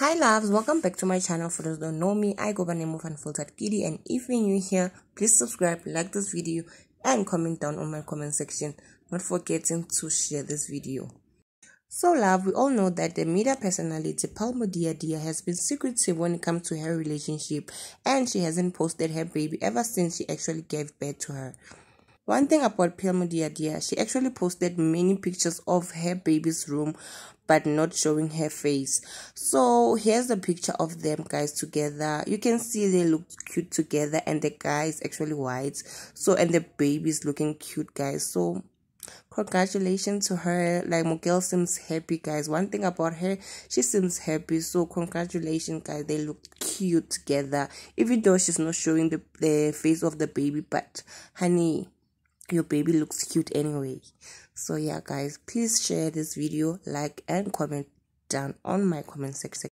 Hi loves, welcome back to my channel. For those don't know me, I go by name of Unfiltered Kitty and if you're new here, please subscribe, like this video and comment down on my comment section, not forgetting to share this video. So love, we all know that the media personality Palmo Dia Dia has been secretive when it comes to her relationship and she hasn't posted her baby ever since she actually gave birth to her. One thing about Pelmudia Dia, she actually posted many pictures of her baby's room but not showing her face. So here's a picture of them guys together. You can see they look cute together and the guy is actually white. So and the baby is looking cute guys. So congratulations to her. Like Miguel seems happy guys. One thing about her, she seems happy. So congratulations guys. They look cute together. Even though she's not showing the, the face of the baby but honey your baby looks cute anyway so yeah guys please share this video like and comment down on my comment section